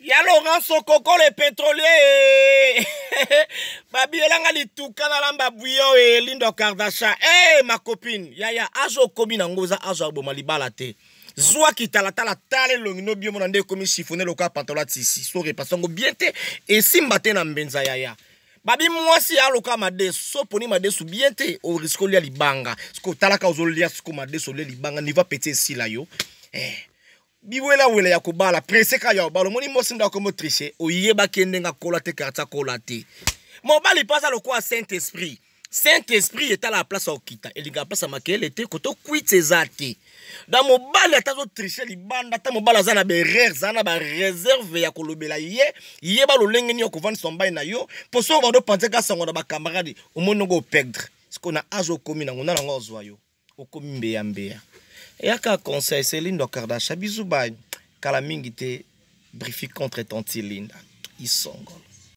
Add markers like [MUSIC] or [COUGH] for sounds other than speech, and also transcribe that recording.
ya lorenso koko le pétrolier [LAUGHS] babiyelanga lituka nalamba buyo e lindo kardasha e eh, makopine yaya azo okomi nango oza azo aboma libala te zwaki talatala tala elongi nobiomona nde ekomi chifone lokola pantalo atisi so repasa yango bien te esimba te na mbenza yaya babi mwasi aluka madesu soponi madesu bien te oriske olia libanga sikoyo otalaka ozolia sikoyo madesu olia libanga niva peti esila yo eh. biwelawele ya kobala prese ka ya obala omoni mosi ndako mo triche oyebaki ye ndenge akola te karte akola te mobali mpo aza lokola saint esprit saint esprit etalaka place ya okita elingaka place ya makele te koto kwite eza te da mobali ata azotriche libanda ata mobali aza na berere aza na bareserve ya kolobela ye yeba lolenge nini okovandisa mbai na yo mpo so badopanzeka sango na bakamarade omoni ngo operdre sikoyo na age okomi nango ndanango ozwa yo okomi mbeya mbeya eya kaka conseil selindo kardasha bizu banyu kala mingi te brifi contre tanti linda isongola